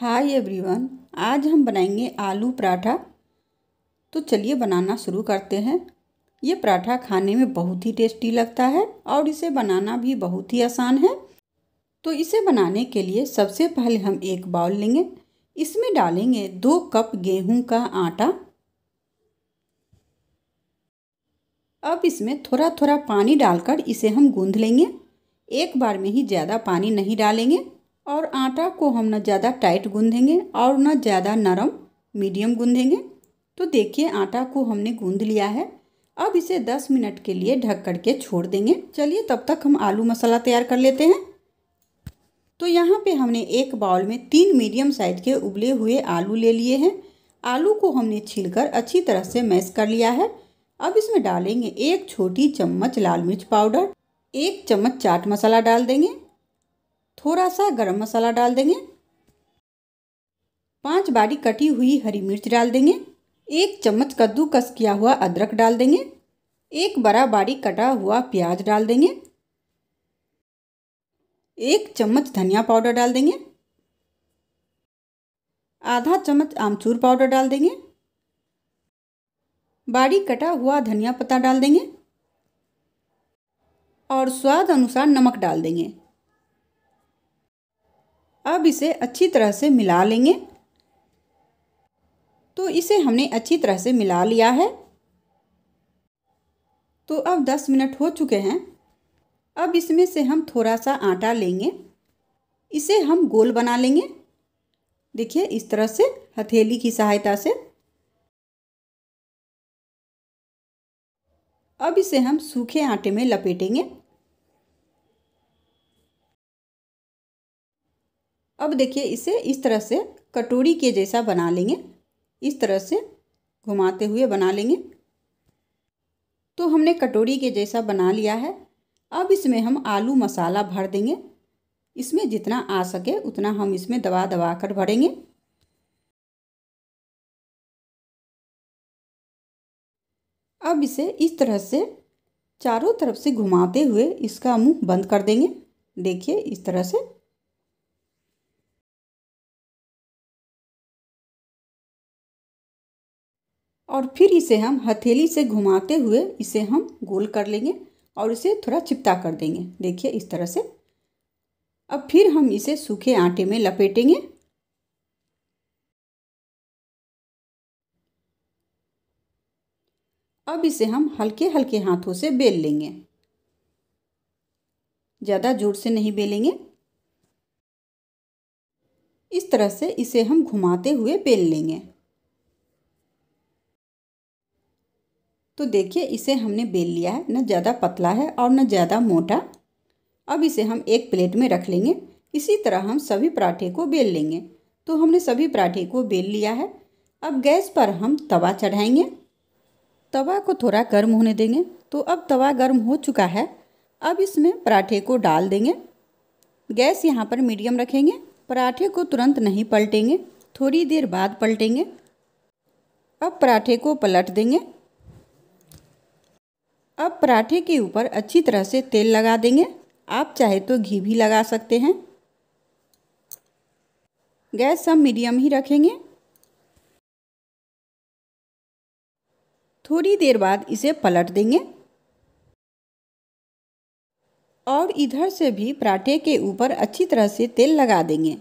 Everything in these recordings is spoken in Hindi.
हाय एवरीवन आज हम बनाएंगे आलू पराठा तो चलिए बनाना शुरू करते हैं ये पराठा खाने में बहुत ही टेस्टी लगता है और इसे बनाना भी बहुत ही आसान है तो इसे बनाने के लिए सबसे पहले हम एक बाउल लेंगे इसमें डालेंगे दो कप गेहूं का आटा अब इसमें थोड़ा थोड़ा पानी डालकर इसे हम गूंध लेंगे एक बार में ही ज़्यादा पानी नहीं डालेंगे और आटा को हम ना ज़्यादा टाइट गूंधेंगे और ना ज़्यादा नरम मीडियम गूंधेंगे तो देखिए आटा को हमने गूंध लिया है अब इसे 10 मिनट के लिए ढक कर के छोड़ देंगे चलिए तब तक हम आलू मसाला तैयार कर लेते हैं तो यहाँ पे हमने एक बाउल में तीन मीडियम साइज के उबले हुए आलू ले लिए हैं आलू को हमने छील अच्छी तरह से मैश कर लिया है अब इसमें डालेंगे एक छोटी चम्मच लाल मिर्च पाउडर एक चम्मच चाट मसाला डाल देंगे थोड़ा सा गरम मसाला डाल देंगे पांच बारी कटी हुई हरी मिर्च डाल देंगे एक चम्मच कद्दूकस किया हुआ अदरक डाल देंगे एक बड़ा बारी कटा हुआ प्याज डाल देंगे एक चम्मच धनिया पाउडर डाल देंगे आधा चम्मच आमचूर पाउडर डाल देंगे बारी कटा हुआ धनिया पत्ता डाल देंगे और स्वाद अनुसार नमक डाल देंगे अब इसे अच्छी तरह से मिला लेंगे तो इसे हमने अच्छी तरह से मिला लिया है तो अब दस मिनट हो चुके हैं अब इसमें से हम थोड़ा सा आटा लेंगे इसे हम गोल बना लेंगे देखिए इस तरह से हथेली की सहायता से अब इसे हम सूखे आटे में लपेटेंगे अब देखिए इसे इस तरह से कटोरी के जैसा बना लेंगे इस तरह से घुमाते हुए बना लेंगे तो हमने कटोरी के जैसा बना लिया है अब इसमें हम आलू मसाला भर देंगे इसमें जितना आ सके उतना हम इसमें दबा दबा कर भरेंगे अब इसे इस तरह से चारों तरफ से घुमाते हुए इसका मुंह बंद कर देंगे देखिए इस तरह से और फिर इसे हम हथेली से घुमाते हुए इसे हम गोल कर लेंगे और इसे थोड़ा चिपटा कर देंगे देखिए इस तरह से अब फिर हम इसे सूखे आटे में लपेटेंगे अब इसे हम हल्के हल्के हाथों से बेल लेंगे ज़्यादा जोर से नहीं बेलेंगे इस तरह से इसे हम घुमाते हुए बेल लेंगे तो देखिए इसे हमने बेल लिया है ना ज़्यादा पतला है और ना ज़्यादा मोटा अब इसे हम एक प्लेट में रख लेंगे इसी तरह हम सभी पराठे को बेल लेंगे तो हमने सभी पराठे को बेल लिया है अब गैस पर हम तवा चढ़ाएंगे तवा को थोड़ा गर्म होने देंगे तो अब तवा गर्म हो चुका है अब इसमें पराठे को डाल देंगे गैस यहाँ पर मीडियम रखेंगे पराठे को तुरंत नहीं पलटेंगे थोड़ी देर बाद पलटेंगे अब पराठे को पलट देंगे अब पराठे के ऊपर अच्छी तरह से तेल लगा देंगे आप चाहे तो घी भी लगा सकते हैं गैस हम मीडियम ही रखेंगे थोड़ी देर बाद इसे पलट देंगे और इधर से भी पराठे के ऊपर अच्छी तरह से तेल लगा देंगे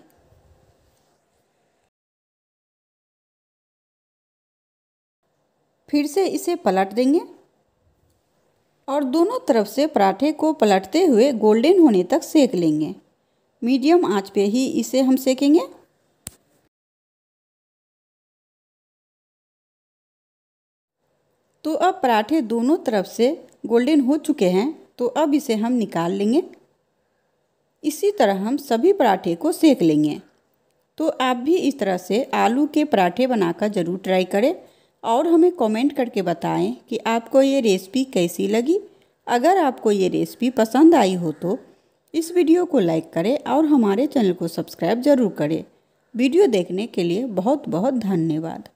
फिर से इसे पलट देंगे और दोनों तरफ से पराठे को पलटते हुए गोल्डन होने तक सेक लेंगे मीडियम आंच पे ही इसे हम सेकेंगे तो अब पराठे दोनों तरफ से गोल्डन हो चुके हैं तो अब इसे हम निकाल लेंगे इसी तरह हम सभी पराठे को सेक लेंगे तो आप भी इस तरह से आलू के पराठे बनाकर ज़रूर ट्राई करें और हमें कमेंट करके बताएं कि आपको ये रेसिपी कैसी लगी अगर आपको ये रेसिपी पसंद आई हो तो इस वीडियो को लाइक करें और हमारे चैनल को सब्सक्राइब ज़रूर करें वीडियो देखने के लिए बहुत बहुत धन्यवाद